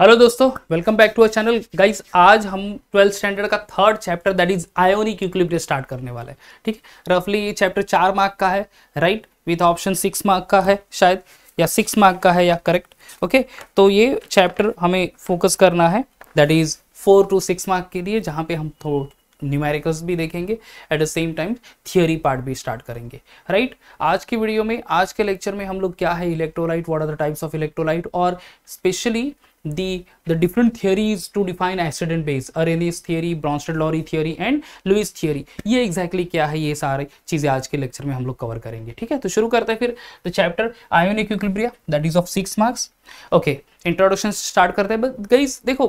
Hello दोस्तों welcome back to our channel guys आज हम ट्वेल्थ स्टैंडर्ड का third chapter that is ionic equilibrium start करने वाले हैं ठीक है रफली चैप्टर चार मार्क का है right with option six mark का है शायद या सिक्स मार्क का है या करेक्ट ओके तो ये चैप्टर हमें फोकस करना है that is four two six mark के लिए जहाँ पे हम थोड़ा न्यूमेरिकल्स भी देखेंगे at the same time theory part भी स्टार्ट करेंगे राइट right? आज की वीडियो में आज के लेक्चर में हम लोग क्या है electrolyte what are the types of electrolyte और specially the the different theories to define acid and base arrhenius theory bronsted lowry theory and Lewis theory ये exactly क्या है ये सारी चीज़ें आज के लेक्चर में हम लोग कवर करेंगे ठीक है तो शुरू करते हैं फिर the chapter ionic equilibria that is of six marks okay introduction start करते हैं बट गाइस देखो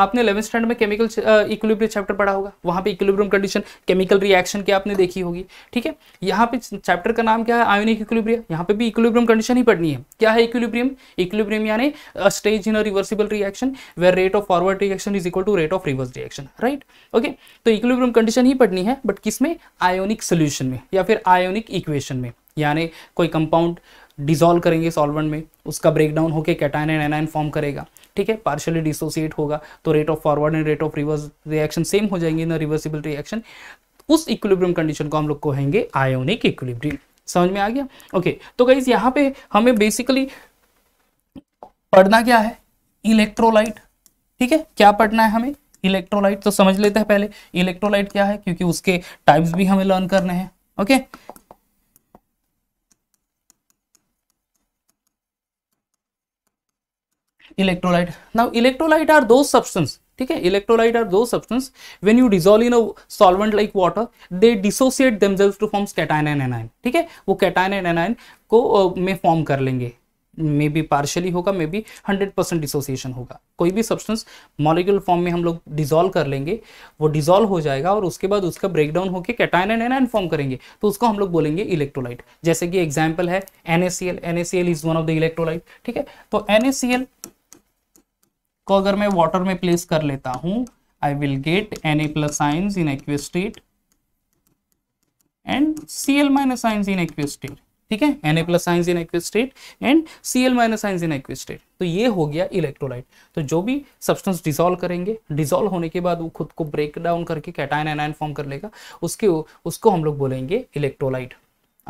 आपने इलेवन स्टैंड में केमिकल इक्विलिब्रियम चैप्टर पढ़ा होगा वहाँ पे इक्विलिब्रियम कंडीशन केमिकल रिएक्शन की आपने देखी होगी ठीक है यहाँ पे चैप्टर का नाम क्या है आयोनिक इक्विलिब्रियम यहाँ पे भी इक्विलिब्रियम कंडीशन ही पढ़नी है क्या है इक्विलिब्रियम इक्विलिब्रियम यानी stage in a reversible reaction where rate of forward reaction is equal to rate of reverse reaction right okay तो इक्विलिब्रियम कंडीशन ही पढ़नी है बट किस में आयोनिक सोल्यूशन में या फिर आयोनिक इक्वेशन में यानी कोई कंपाउंड डिजोल्व करेंगे सॉल्वेंट में उसका ब्रेकडाउन होकर कैटाइन एंड एनाइन फॉर्म करेगा ठीक है पार्शियली डिसोसिएट होगा तो rate of forward and rate of reverse reaction same हो जाएंगे ना रिवर्सिबल रिएक्शन उस इक्विलिब्रियम कंडीशन को हम लोग कहेंगे आयोनिक इक्विलिब्रियम समझ में आ गया ओके okay, तो गाइज यहाँ पे हमें बेसिकली पढ़ना क्या है इलेक्ट्रोलाइट ठीक है क्या पढ़ना है हमें इलेक्ट्रोलाइट तो समझ लेते हैं पहले इलेक्ट्रोलाइट क्या है क्योंकि उसके टाइप्स भी हमें लर्न करने हैं okay electrolyte now electrolyte are those substance ठीक है electrolyte are those substance when you dissolve in a solvent like water they dissociate themselves to form cation and anion ठीक है वो कैटायन एंड एनायन को में form कर लेंगे मे be partially होगा may be hundred percent dissociation होगा कोई भी सब्सटेंस मॉलिक्यूल फॉर्म में हम लोग डिजोल्व कर लेंगे वो डिजोल्व हो जाएगा और उसके बाद उसका ब्रेकडाउन होकर कैटायन एंड एनायन फॉर्म करेंगे तो उसको हम लोग बोलेंगे इलेक्ट्रोलाइट जैसे कि एग्जाम्पल है NaCl NaCl is one of the electrolyte ठीक है तो एन एस सी एल को अगर मैं वाटर में प्लेस कर लेता हूं I will get N A plus ions in aqueous state and C L minus ions in aqueous state ठीक है N A plus ions in aqueous state and C L minus ions in aqueous state तो ये हो गया electrolyte तो जो भी substance dissolve करेंगे डिजोल्व होने के बाद वो खुद को ब्रेक डाउन करके कैटाइन एनाइन फॉर्म कर लेगा उसके उसको हम लोग बोलेंगे इलेक्ट्रोलाइट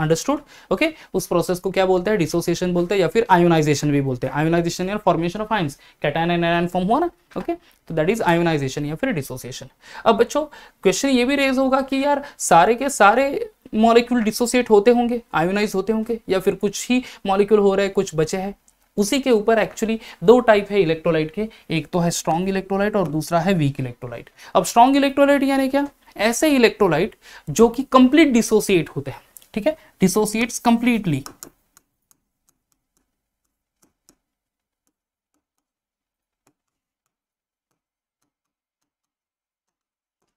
अंडरस्टूड ओके okay? उस प्रोसेस को क्या बोलते हैं डिसोसिएशन बोलते हैं या फिर आयोनाइजेशन भी बोलते हैं आयोनाइजेशन या formation of ions cation and ion form हुआ ना ओके तो दैट इज आयोनाइजेशन या फिर डिसोसिएशन अब बच्चों क्वेश्चन ये भी रेज होगा कि यार सारे के सारे मॉलिक्यूल डिसोसिएट होते होंगे आयोनाइज होते होंगे या फिर कुछ ही मॉलिक्यूल हो रहे हैं कुछ बचे हैं उसी के ऊपर एक्चुअली दो टाइप है इलेक्ट्रोलाइट के एक तो है स्ट्रॉन्ग इलेक्ट्रोलाइट और दूसरा है वीक इलेक्ट्रोलाइट अब स्ट्रॉन्ग इलेक्ट्रोलाइट यानी क्या ऐसे इलेक्ट्रोलाइट जो कि कंप्लीट डिसोसिएट होते हैं ठीक है dissociates completely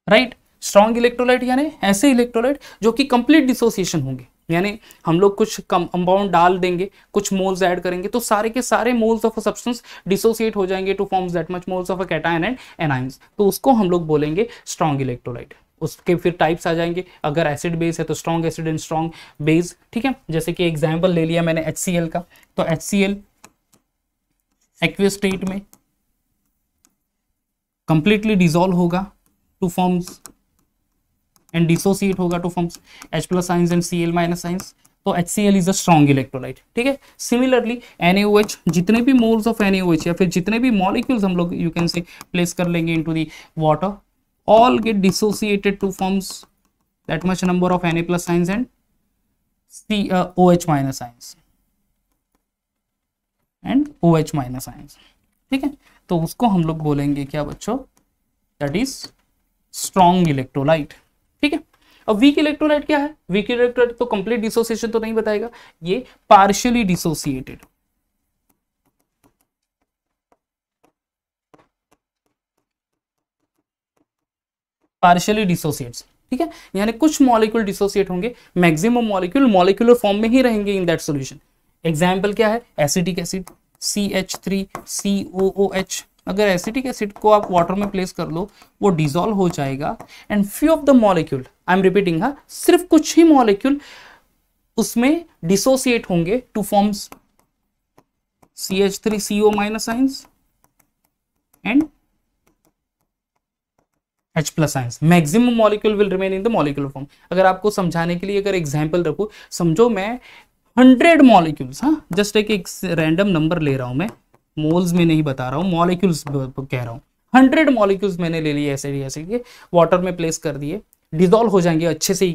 right strong electrolyte यानी ऐसे इलेक्ट्रोलाइट जो कि कंप्लीट डिसोसिएशन होंगे यानी हम लोग कुछ कंपाउंड डाल देंगे कुछ मोल्स ऐड करेंगे तो सारे के सारे moles of a substance dissociate हो जाएंगे to forms that much moles of a cation and anions तो उसको हम लोग बोलेंगे स्ट्रॉन्ग इलेक्ट्रोलाइट उसके फिर टाइप्स आ जाएंगे अगर एसिड बेस है तो strong acid and strong base ठीक है जैसे कि एग्जाम्पल ले लिया मैंने एच का तो एच सी एल में कंप्लीटली डिजोल्व होगा टू फॉर्म्स एंड डिसोसिएट होगा to forms H plus ions and C L minus ions तो H C L is a strong electrolyte ठीक है सिमिलरली एन एच जितने भी मोल्स ऑफ एन या फिर जितने भी मॉलिक्यूल्स हम लोग यू कैन से प्लेस कर लेंगे to the water all get dissociated to forms that much number of Na plus ions and C, uh, OH minus ions and OH minus ions. ठीक है तो उसको हम लोग बोलेंगे क्या बच्चों दैट इज स्ट्रॉन्ग इलेक्ट्रोलाइट ठीक है अब वीक इलेक्ट्रोलाइट क्या है वीक इलेक्ट्रोलाइट तो कंप्लीट डिसोसिएशन तो नहीं बताएगा ये पार्शियली डिसोसिएटेड पार्शियली डिसोसिएट्स ठीक है यानी कुछ मॉलिक्यूल डिसोसिएट होंगे मैक्सिमम मॉलिक्यूल मॉलिक्यूलर फॉर्म में ही रहेंगे इन दैट सॉल्यूशन एग्जांपल क्या है acetic acid C H three C O O H अगर एसिटिक एसिड को आप वाटर में प्लेस कर लो वो डिजोल्व हो जाएगा and few of the molecule I am repeating हाँ सिर्फ कुछ ही मॉलिक्यूल उसमें डिसोसिएट होंगे to forms C H three C O minus ions and H plus ions maximum molecule will remain in the molecular form अगर आपको समझाने के लिए अगर एग्जाम्पल रखू समझो मैं हंड्रेड मॉलिक्यूल्स हाँ जस्ट एक, रैंडम नंबर ले रहा हूँ मैं मोल्स में नहीं बता रहा हूँ मॉलिक्यूल्स कह रहा हूँ हंड्रेड मॉलिक्यूल्स मैंने ले लिए ऐसे ऐसे के वाटर में प्लेस कर दिए डिजोल्व हो जाएंगे अच्छे से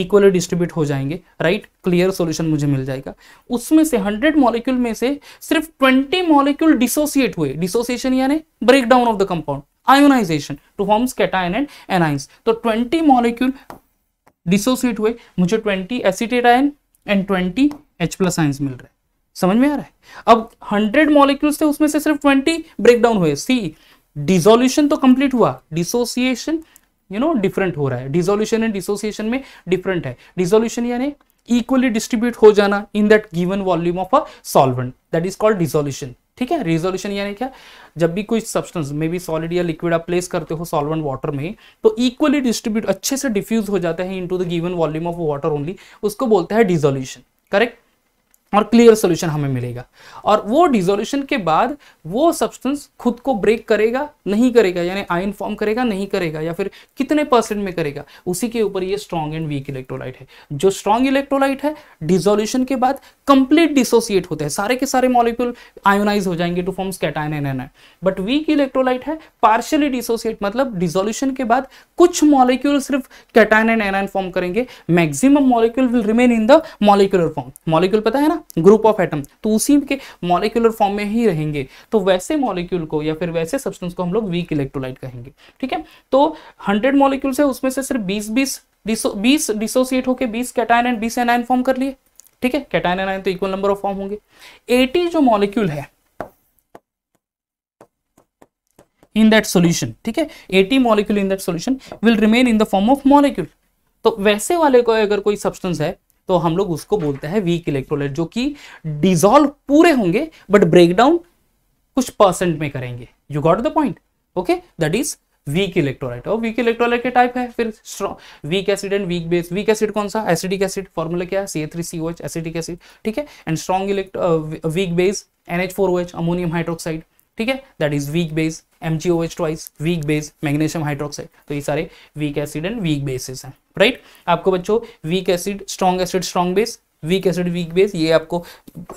इक्वली डिस्ट्रीब्यूट हो जाएंगे राइट क्लियर सोल्यूशन मुझे मिल जाएगा उसमें से हंड्रेड मॉलिक्यूल में से सिर्फ ट्वेंटी मॉलिक्यूल डिसोसिएट हुए डिसोसिएशन यानी break down of the compound ionization to forms cation and anions तो 20 मॉलिक्यूल डिसोसिएट हुए मुझे 20 acetate ion and 20 H plus ions मिल रहे हैं समझ में आ रहा है अब 100 मॉलिक्यूल्स थे उसमें से सिर्फ 20 ब्रेक डाउन हुए सी डिजोल्यूशन तो कंप्लीट हुआ डिसोसिएशन यू नो डिफरेंट हो रहा है डिजोल्यूशन एंड डिसोसिएशन में डिफरेंट है डिजोल्यूशन यानी इक्वली डिस्ट्रीब्यूट हो जाना in that given volume of a solvent that is called dissolution ठीक है रिजोल्यूशन यानी क्या जब भी कोई सब्सटेंस में भी सॉलिड या लिक्विड आप प्लेस करते हो सॉल्वेंट वाटर में तो इक्वली डिस्ट्रीब्यूट अच्छे से डिफ्यूज हो जाता है into the given volume of water only उसको बोलते हैं डिजोल्यूशन करेक्ट और क्लियर सोल्यूशन हमें मिलेगा और वो डिजोल्यूशन के बाद वो सब्सटेंस खुद को ब्रेक करेगा नहीं करेगा यानी आयन फॉर्म करेगा नहीं करेगा या फिर कितने परसेंट में करेगा उसी के ऊपर ये स्ट्रॉन्ग एंड वीक इलेक्ट्रोलाइट है जो स्ट्रॉन्ग इलेक्ट्रोलाइट है डिजोल्यूशन के बाद कंप्लीट डिसोसिएट होते हैं सारे के सारे मॉलिक्यूल आयोनाइज हो जाएंगे to form cation anion but weak electrolyte है पार्शियली डिसोसिएट मतलब डिजोल्यूशन के बाद कुछ मॉलिक्यूल सिर्फ कैटाइन एंड एन फॉर्म करेंगे maximum molecule will remain in the molecular form molecule पता है ना ग्रुप ऑफ एटम तो उसी के मॉलिक्यूलर फॉर्म में ही रहेंगे तो वैसे मॉलिक्यूल को या फिर वैसे सब्सटेंस को हम लोग वीक इलेक्ट्रोलाइट कहेंगे ठीक है तो हंड्रेड मॉलिक्यूल्स है उसमें से सिर्फ बीस बीस बीस डिसोसिएट होकर बीस कैटाइन एंड बीस एनाइन फॉर्म कर लिए ठीक है कैटाइन एनाइन तो इक्वल नंबर ऑफ फॉर्म होंगे एटी जो मॉलिक्यूल है इन दैट सोल्यूशन ठीक है eighty molecule in that solution will remain in the form of molecule तो वैसे वाले को अगर कोई सब्सटेंस है तो हम लोग उसको बोलते हैं वीक इलेक्ट्रोलाइट जो कि डिजोल्व पूरे होंगे बट ब्रेकडाउन कुछ परसेंट में करेंगे you got the point okay that is weak electrolyte और वीक इलेक्ट्रोलाइट के टाइप है फिर weak acid and weak base weak acid कौन सा एसिडिक एसिड फॉर्मूला क्या है C A three C O H acidic acid ठीक है and strong electro weak base N H four O H ammonium hydroxide ठीक है that is weak base M G O H twice weak base magnesium hydroxide तो ये सारे weak acid and weak bases हैं right आपको बच्चों weak acid strong acid strong base weak acid weak base ये आपको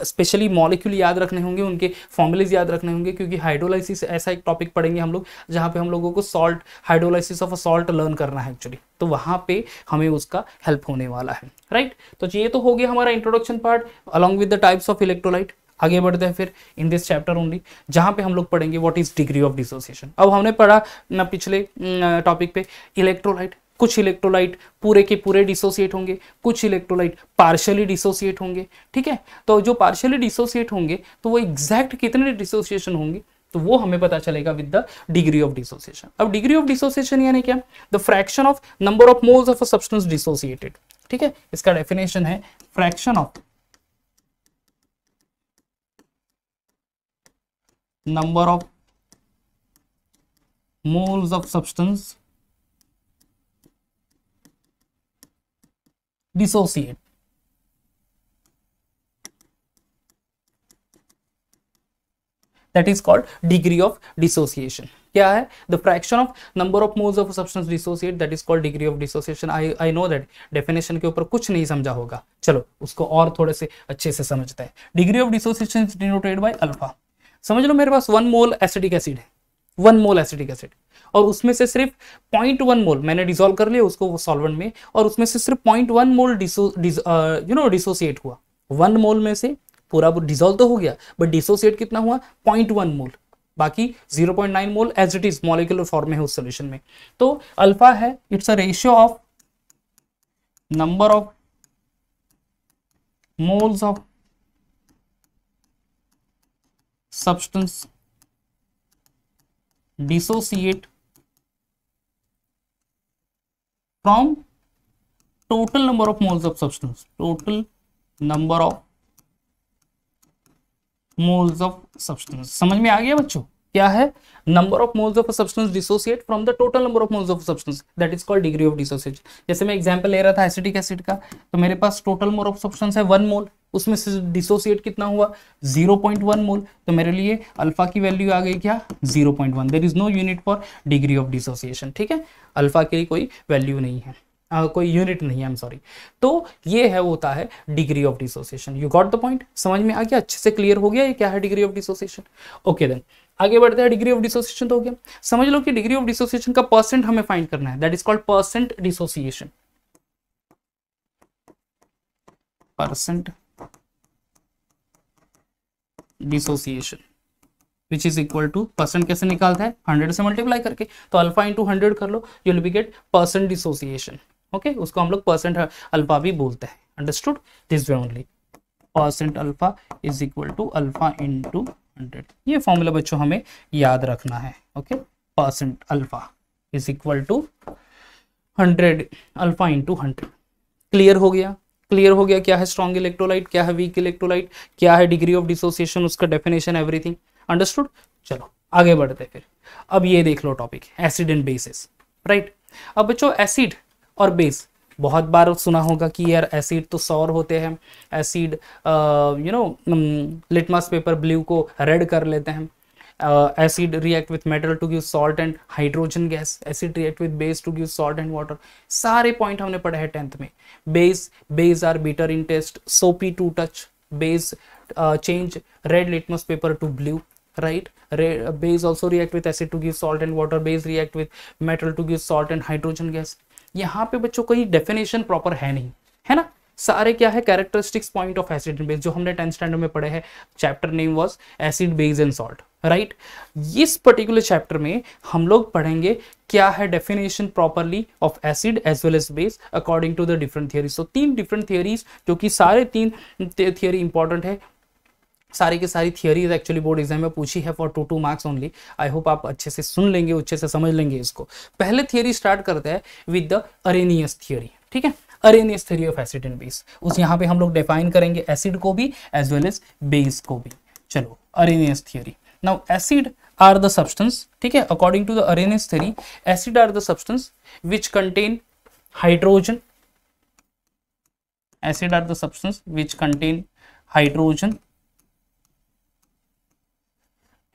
स्पेशली मॉलिक्यूल याद रखने होंगे उनके फॉर्मुलेज याद रखने होंगे क्योंकि हाइड्रोलाइसिस ऐसा एक टॉपिक पढ़ेंगे हम लोग जहाँ पे हम लोगों को salt hydrolysis of a salt learn करना है एक्चुअली तो वहाँ पे हमें उसका हेल्प होने वाला है राइट right? तो ये तो हो गया हमारा introduction part along with the types of electrolyte आगे बढ़ते हैं फिर इन दिस चैप्टर ओनली जहाँ पे हम लोग पढ़ेंगे what is degree of dissociation अब हमने पढ़ा ना पिछले टॉपिक पे इलेक्ट्रोलाइट कुछ इलेक्ट्रोलाइट पूरे के पूरे डिसोसिएट होंगे कुछ इलेक्ट्रोलाइट पार्शियली डिसोसिएट होंगे ठीक है तो जो पार्शियली डिसोसिएट होंगे तो वो एग्जैक्ट कितने डिसोसिएशन होंगे तो वो हमें पता चलेगा with the degree of dissociation अब डिग्री ऑफ डिसोसिएशन यानी क्या the fraction of number of moles of a substance dissociated ठीक है इसका डेफिनेशन है fraction of number of moles of substance dissociate that is called degree of dissociation क्या है the fraction of number of moles of substance dissociate that is called degree of dissociation I I know that definition के ऊपर कुछ नहीं समझा होगा चलो उसको और थोड़े से अच्छे से समझते हैं degree of dissociation is denoted by alpha समझ लो मेरे पास वन मोल एसिडिक एसिड है वन मोल एसिडिक एसिड और उसमें से सिर्फ पॉइंट वन मोल मैंने डिजोल्व कर लिया उसको सॉल्वेंट में और उसमें से सिर्फ point one mole you know dissociate हुआ वन मोल में से पूरा डिजोल्व तो हो गया बट डिसोसिएट कितना हुआ पॉइंट वन मोल बाकी zero point nine mole as it is molecular form में है उस सोल्यूशन में तो अल्फा है it's a ratio of number of moles of substance dissociate from total number of moles of substance total number of moles of substance समझ में आ गया बच्चों क्या है number of moles of substance dissociate from the total number of moles of substance that is called degree of dissociation जैसे मैं example ले रहा था एसिटिक एसिड का तो मेरे पास टोटल मोल ऑफ सब्सटेंस है वन मोल उसमें से डिसोसिएट कितना हुआ 0.1 मोल तो मेरे लिए अल्फा की वैल्यू आ गई क्या 0.1 point there is no unit for degree of dissociation ठीक है अल्फा की कोई वैल्यू नहीं है आ, कोई यूनिट नहीं है आई एम सॉरी तो ये है होता है degree of dissociation you got the point समझ में आ गया अच्छे से क्लियर हो गया ये क्या है degree of dissociation okay then आगे बढ़ते हैं डिग्री ऑफ डिसोसिएशन तो हो गया समझ लो कि डिग्री ऑफ डिसोसिएशन का परसेंट हमें फाइंड करना है that is called percent dissociation percent dissociation which is equal to percent कैसे निकालता है हंड्रेड से मल्टीप्लाई करके तो अल्फा इंटू हंड्रेड कर लो you'll be get percent dissociation okay उसको हम लोग परसेंट अल्फा भी बोलते हैं understood this way only percent alpha is equal to alpha into hundred ये फॉर्मूला बच्चों हमें याद रखना है okay percent alpha is equal to hundred alpha into hundred clear हो गया क्लियर हो गया क्या है स्ट्रॉन्ग इलेक्ट्रोलाइट क्या है वीक इलेक्ट्रोलाइट क्या है डिग्री ऑफ डिसोसिएशन उसका डेफिनेशन एवरीथिंग अंडरस्टूड चलो आगे बढ़ते फिर अब ये देख लो topic acid and bases right अब बच्चों एसिड और बेस बहुत बार सुना होगा कि यार एसिड तो सौर होते हैं acid you know litmus paper blue को रेड कर लेते हैं acid react with metal to give salt and hydrogen gas acid react with base to give salt and water सारे पॉइंट हमने पढ़े हैं टेंथ में base base are bitter in taste soapy to touch base change red litmus paper to blue right base base react with acid to give salt and water base react with metal to give salt and hydrogen gas यहाँ पे बच्चों कोई definition proper है नहीं है ना सारे क्या है characteristics point of acid and base जो हमने टेंथ स्टैंडर्ड में पढ़े हैं chapter name was acid base and salt right इस पर्टिकुलर चैप्टर में हम लोग पढ़ेंगे क्या है definition properly of acid as well as base according to the different theories तो तीन डिफरेंट थियरीज जो कि सारे तीन थियरी इंपॉर्टेंट है सारी की सारी थियरीज एक्चुअली बोर्ड एग्जाम में पूछी है for two two marks only I hope आप अच्छे से सुन लेंगे अच्छे से समझ लेंगे इसको पहले थियरी स्टार्ट करते हैं विद द अरेनियस थियोरी ठीक है Arrhenius theory of acid and base उस यहाँ पे हम लोग डिफाइन करेंगे एसिड को भी एज वेल एज बेस को भी चलो Arrhenius theory now acid are the substance ठीक है according to the Arrhenius theory acid are the substance which contain hydrogen acid are the substance which contain hydrogen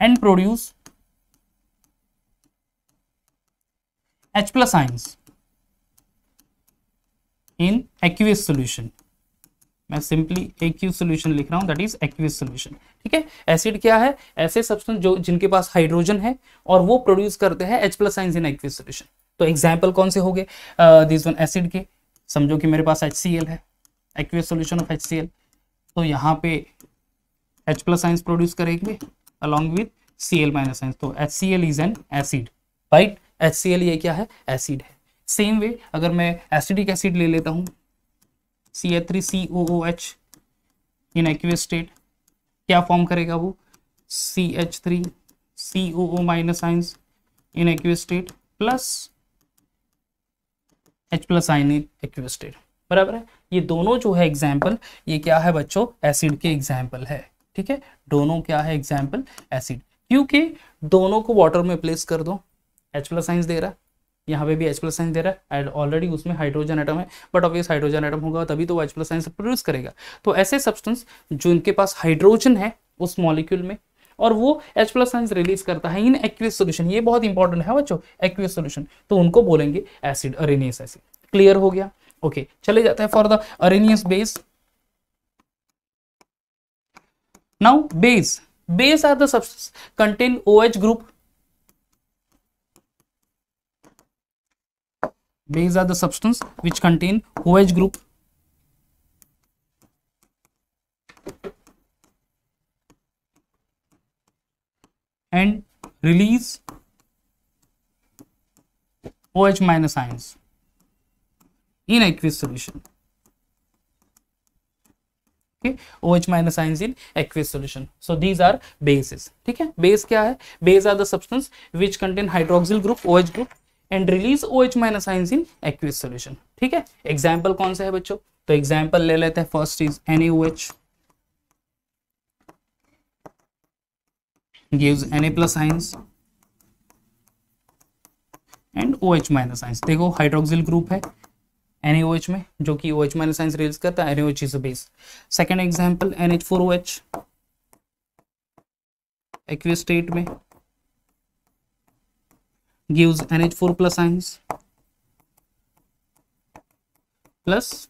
and produce H plus ions in aqueous solution. मैं simply aq solution लिख रहा हूँ that is एक्यूस solution ठीक है acid क्या है ऐसे substance जो जिनके पास हाइड्रोजन है और वो प्रोड्यूस करते हैं H plus ions in aqueous solution तो एग्जाम्पल कौन से हो गए दिस वन एसिड के समझो कि मेरे पास एच है एक्यूस सोल्यूशन ऑफ एच तो यहाँ पे एच प्लस साइंस प्रोड्यूस करेंगे along with Cl minus ion तो HCl is an acid right HCl ये क्या है एसिड है सेम वे अगर मैं एसिडिक एसिड ले लेता हूँ C H three C O O H in aqueous state क्या फॉर्म करेगा वो C H three C O O minus ions in aqueous state plus H plus ion in aqueous state बराबर है ये दोनों जो है एग्जाम्पल ये क्या है बच्चों एसिड के एग्जाम्पल है ठीक है दोनों क्या है एग्जाम्पल एसिड क्योंकि दोनों को वाटर में प्लेस कर दो एच प्लस साइंस दे रहा है यहाँ पे भी एच प्लस साइंस दे रहा है ऑलरेडी उसमें हाइड्रोजन आइटम है बट ऑब्वियस हाइड्रोजन आइटम होगा तभी तो वो एच प्लस साइंस प्रोड्यूस करेगा तो ऐसे सब्सटेंस जो इनके पास हाइड्रोजन है उस मॉलिक्यूल में और वो एच प्लस साइंस रिलीज करता है इन एक्वियस सोल्यूशन ये बहुत इंपॉर्टेंट है बच्चों एक्वियस सोल्यूशन तो उनको बोलेंगे एसिड अरेनियस एसिड क्लियर हो गया ओके okay, चले जाते हैं for the Arrhenius base Now base. Base are the substances contain OH group. Base are the substance which contain OH group. And release OH minus ions in aqueous solution. Example कौन सा है बच्चों तो example ले लेते हैं first is NOH gives NA plus ions and OH minus ions देखो hydroxyl group है NaOH में जो कि OH माइनस साइंस रिलीज करता है NaOH is base second example NH4OH aq state में gives NH4 plus ions plus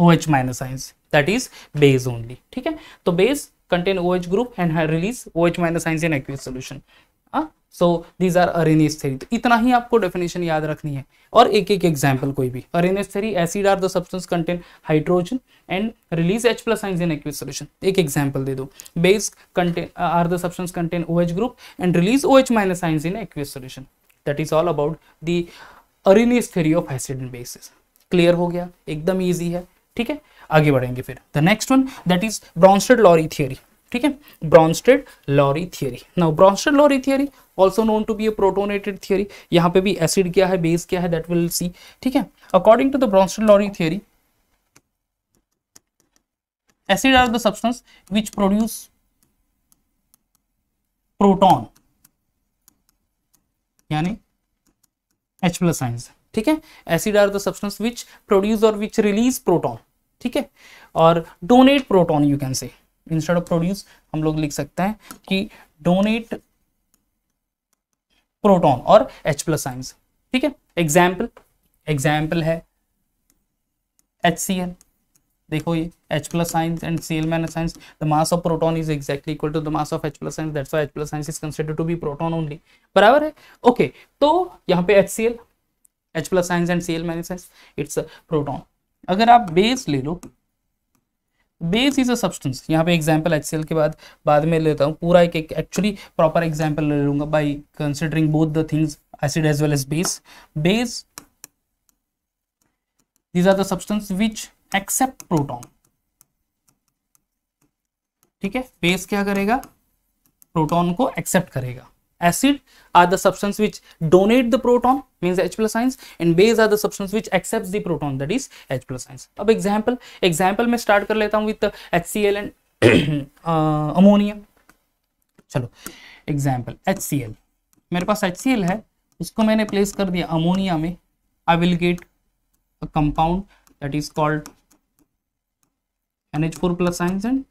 OH minus ions that is base only ठीक है तो base contain OH group and release OH minus ions in aqueous solution so these are Arrhenius theory तो इतना ही आपको definition याद रखनी है और एक एक एग्जाम्पल कोई भी Arrhenius theory acid are the substance contain hydrogen and release H plus ions in aqueous solution एक एग्जाम्पल दे दो base contain are the substance contain O H group and release O H minus ions in aqueous solution that is all about the Arrhenius theory of acid and bases clear हो गया एकदम easy है ठीक है आगे बढ़ेंगे फिर the next one that is Bronsted Lowry theory ठीक है Bronsted Lowry theory now Bronsted Lowry theory also known to be a protonated theory यहाँ पे भी एसिड क्या है बेस क्या है दैट विल सी ठीक है according to the Bronsted Lowry theory acid are the substance which produce proton यानी H plus ions, ठीक है acid are the substance which produce और विच रिलीज प्रोटोन ठीक है और donate proton you can say instead of produce हम लोग लिख सकते हैं कि डोनेट प्रोटॉन और H प्लस आइंस ठीक है एग्जाम्पल एग्जाम्पल है एच देखो ये H plus ions and C L minus ions the mass of proton is exactly equal to the mass of H plus ions that's H plus ions is consider to be proton only बराबर है okay तो यहाँ पे HCl, C L H plus ions and C L minus ions it's proton अगर आप base ले लो base is a substance यहाँ पे एग्जाम्पल एचसीएल के बाद बाद में लेता हूँ पूरा एक एक एक्चुअली प्रॉपर एग्जाम्पल ले लूंगा by considering both the things acid as well as base base these are the substance which accept proton ठीक है बेस क्या करेगा प्रोटोन को एक्सेप्ट करेगा acid are the substance which donate the proton means H plus ions and base are the substance which accepts the proton that is H plus ions. अब example example में start कर लेता हूँ with HCl and uh, ammonia. चलो example HCl मेरे पास HCl है इसको मैंने place कर दिया ammonia में I will get a compound that is called NH4 plus ions and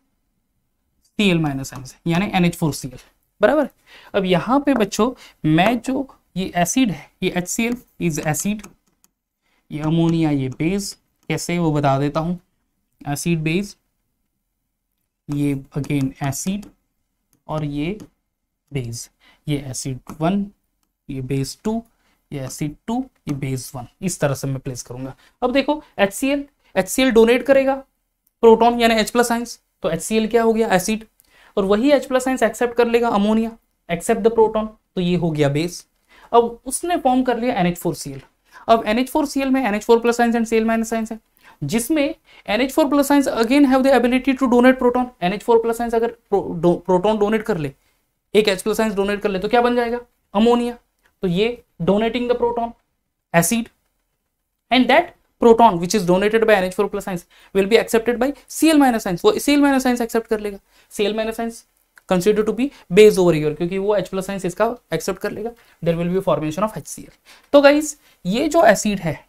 Cl minus ions यानी NH4Cl. बराबर अब यहां पे बच्चों मैं जो ये एसिड है ये H C L is acid ये अमोनिया ये बेस कैसे वो बता देता हूं एसिड बेस ये अगेन एसिड और ये बेस ये एसिड वन ये बेस टू ये एसिड टू ये बेस वन इस तरह से मैं प्लेस करूंगा अब देखो H C L H C L donate करेगा प्रोटॉन यानी एच प्लस आइंस तो एच सी एल क्या हो गया एसिड और वही एच प्लस आइंस एक्सेप्ट कर लेगा अमोनिया एक्सेप्ट द प्रोटोन तो ये हो गया बेस अब उसने फॉर्म कर लिया N H four C L अब N H four C L में N H four plus ions and C L minus ions है जिसमें N H four plus ions again have the ability to donate proton N H four plus ions अगर proton donate कर ले एक H plus ions donate कर ले तो क्या बन जाएगा अमोनिया तो ये donating the proton acid and that proton which is donated by H four plus ions will be accepted by L minus ions वो C L minus ions accept कर लेगा C L minus ions consider to be base over your क्योंकि वो H plus ions इसका accept कर लेगा there will be formation of H C L तो guys ये जो एसिड है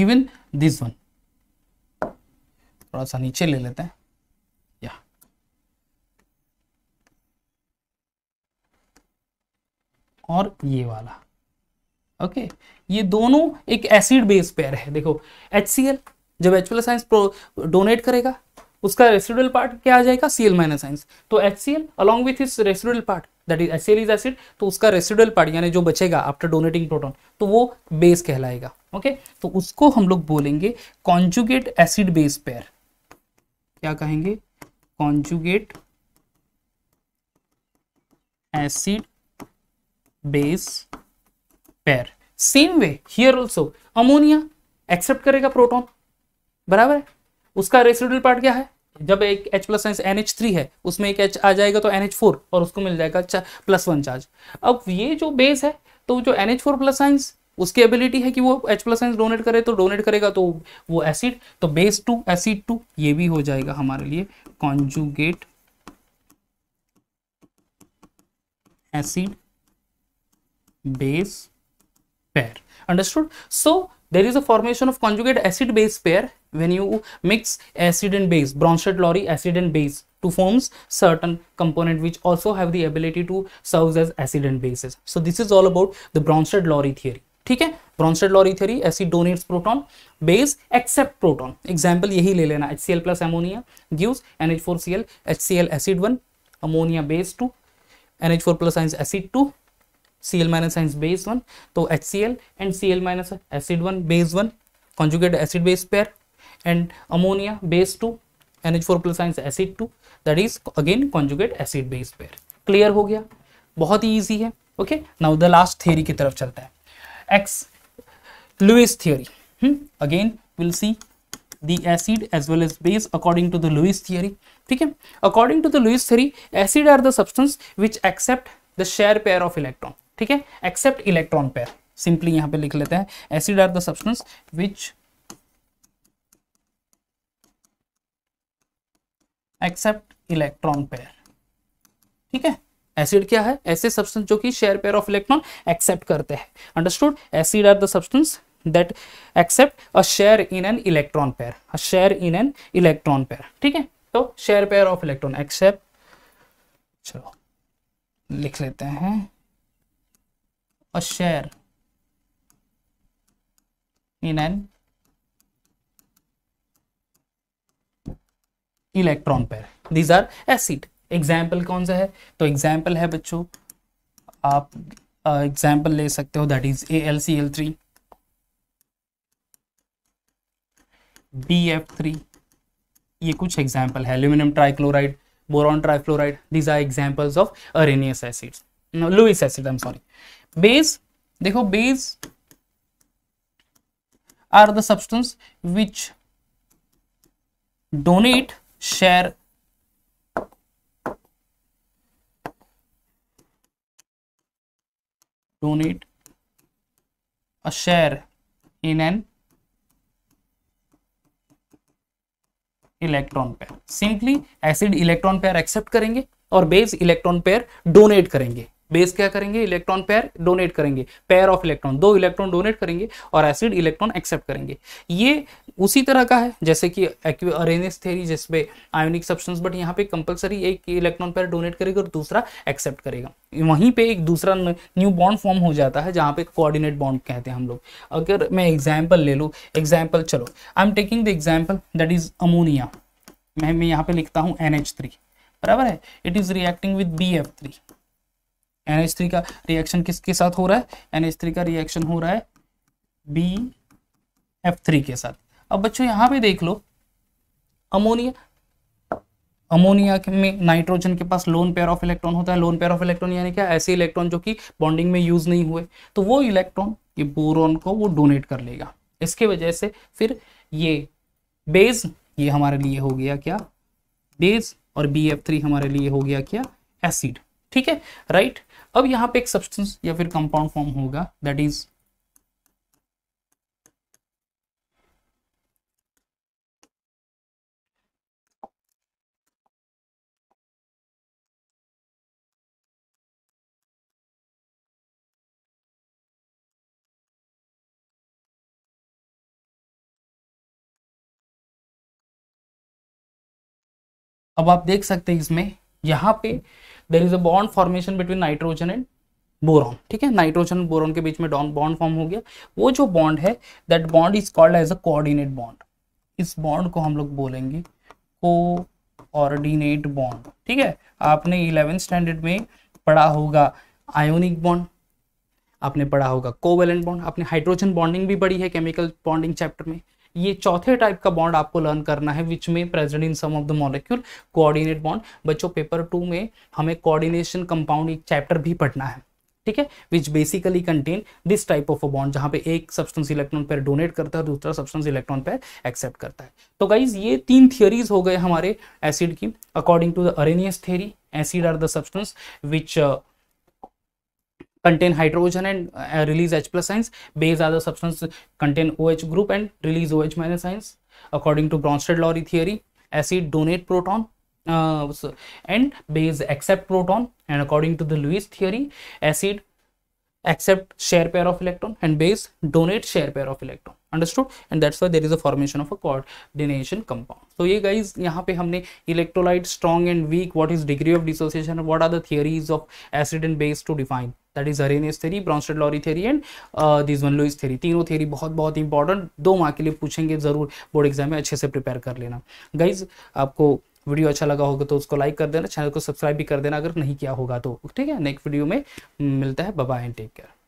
इवन दिस वन थोड़ा सा नीचे ले लेते हैं और ये वाला ओके ये दोनों एक एसिड बेस पेयर है देखो एच जब एच प्लस साइंस डोनेट करेगा उसका रेसिडुअल पार्ट क्या आ जाएगा सी एल माइनस साइंस तो H C L along with इस residual part that is H C L is acid तो उसका रेसिडुअल पार्ट यानी जो बचेगा आफ्टर डोनेटिंग प्रोटोन तो वो बेस कहलाएगा ओके okay? तो उसको हम लोग बोलेंगे कॉन्जुगेट एसिड बेस पेयर क्या कहेंगे conjugate acid base pair same way here also ammonia accept करेगा proton बराबर है उसका residual पार्ट क्या है जब एक H plus ions N H three है उसमें एक H आ जाएगा तो एन एच फोर और उसको मिल जाएगा प्लस वन चार्ज अब ये जो बेस है तो जो N H four plus ions उसकी एबिलिटी है कि वो H प्लस साइंस डोनेट करे तो डोनेट करेगा तो वो एसिड तो बेस टू एसिड टू ये भी हो जाएगा हमारे लिए conjugate acid base pair understood so there is a formation of conjugate acid base pair when you mix acid and base Bronsted-Lowry acid and base to forms certain component which also have the ability to serves as acid and bases so this is all about the Bronsted-Lowry theory ठीक है Bronsted Lowry theory acid donates proton base accept proton example यही ले लेना H C L plus ammonia gives N H four C L H C L acid one ammonia base two N H four plus acid two C L minus ions base one तो H C L and C L minus acid one base one conjugate acid base pair and ammonia base two N H four plus ions acid two that is again conjugate acid base pair clear हो गया बहुत ही easy है okay now the last theory की तरफ चलता है एक्स Lewis theory again will see the acid as well as base according to the lewis theory theek hai according to the lewis theory acid are the substance which accept the share pair of electron ठीक है accept electron pair simply यहां पे लिख लेते हैं acid are the substance which accept electron pair ठीक है acid क्या है ऐसे सब्सटेंस जो कि share pair of electron accept करते हैं understood acid are the substance that accept a share in an electron pair a share in an electron pair ठीक है तो share pair of electron accept चलो लिख लेते हैं a share in an electron pair these are acid example कौन सा है तो एग्जाम्पल है बच्चों आप एग्जाम्पल uh, ले सकते हो that is A L C L three B F three ये कुछ एग्जाम्पल है aluminium trichloride boron trichloride these are examples of Arrhenius acids Lewis acid I am sorry base देखो base are the substance which donate share donate a share in an electron pair simply acid electron pair accept करेंगे और base electron pair donate करेंगे base क्या करेंगे electron pair donate करेंगे pair of electron दो electron donate करेंगे और acid electron accept करेंगे ये उसी तरह का है जैसे कि अरेनिस थेरी जिसमें आयोनिक सब्सटेंस बट यहाँ पे कंपलसरी एक इलेक्ट्रॉन पेयर डोनेट करेगा और दूसरा एक्सेप्ट करेगा वहीं पे एक दूसरा न्यू बॉन्ड फॉर्म हो जाता है जहाँ पे कोऑर्डिनेट बॉन्ड कहते हैं हम लोग अगर मैं एग्जाम्पल ले लूँ एग्जाम्पल चलो I am taking the example that is ammonia मैं मैं यहाँ पे लिखता हूँ एन एच थ्री बराबर है it is reacting with B F three three का रिएक्शन किसके साथ हो रहा है थ्री का रिएक्शन हो रहा है बी एफ थ्री के साथ अब बच्चों यहां पे देख लो अमोनिया अमोनिया में नाइट्रोजन के पास लोन पेयर ऑफ इलेक्ट्रॉन होता है लोन पेयर ऑफ इलेक्ट्रॉन यानी क्या ऐसे इलेक्ट्रॉन जो कि बॉन्डिंग में यूज नहीं हुए तो वो इलेक्ट्रॉन ये बोरॉन को वो डोनेट कर लेगा इसके वजह से फिर ये बेस ये हमारे लिए हो गया क्या बेस और बी एफ थ्री हमारे लिए हो गया क्या एसिड ठीक है राइट अब यहां पे एक सब्सटेंस या फिर कंपाउंड फॉर्म होगा दैट इज अब आप देख सकते हैं इसमें यहाँ पे there is a bond formation between nitrogen and boron ठीक है नाइट्रोजन बोरॉन के बीच में डॉन बॉन्ड फॉर्म हो गया वो जो बॉन्ड है that bond is called as a coordinate bond इस बॉन्ड को हम लोग बोलेंगे को ऑर्डिनेट बॉन्ड ठीक है आपने इलेवेंथ स्टैंडर्ड में पढ़ा होगा आयोनिक बॉन्ड आपने पढ़ा होगा कोवेलेंट बॉन्ड आपने हाइड्रोजन बॉन्डिंग भी पढ़ी है केमिकल बॉन्डिंग चैप्टर में ये चौथे टाइप का बॉन्ड आपको लर्न करना है विच में present in some of the molecule coordinate bond बच्चों पेपर टू में हमें कोऑर्डिनेशन कंपाउंड एक चैप्टर भी पढ़ना है ठीक है which basically contain this type of a bond जहां पे एक सब्सटेंस इलेक्ट्रॉन पर डोनेट करता है और दूसरा सब्सटेंस इलेक्ट्रॉन पर एक्सेप्ट करता है तो गाइज ये तीन थियरीज हो गए हमारे एसिड की according to the Arrhenius theory acid are the substance which contain hydrogen and uh, release H plus ions. Base are the substance contain OH group and release OH minus ions. According to Bronsted-Lowry theory, acid donate proton uh, and base accept proton and according to the Lewis theory, acid accept share pair of electron and base donate share pair of electron understood and that's why there is a formation of a coordination compound so ये guys यहाँ पे हमने electrolyte strong and weak what is degree of dissociation what are the theories of acid and base to define that is Arrhenius theory Bronsted Lowry theory and this one Lewis theory तीनों theory बहुत बहुत important दो mark के लिए पूछेंगे जरूर board exam में अच्छे से प्रिपेयर कर लेना गाइज आपको वीडियो अच्छा लगा होगा तो उसको लाइक कर देना चैनल को सब्सक्राइब भी कर देना अगर नहीं किया होगा तो ठीक है नेक्स्ट वीडियो में मिलता है बाय एंड टेक केयर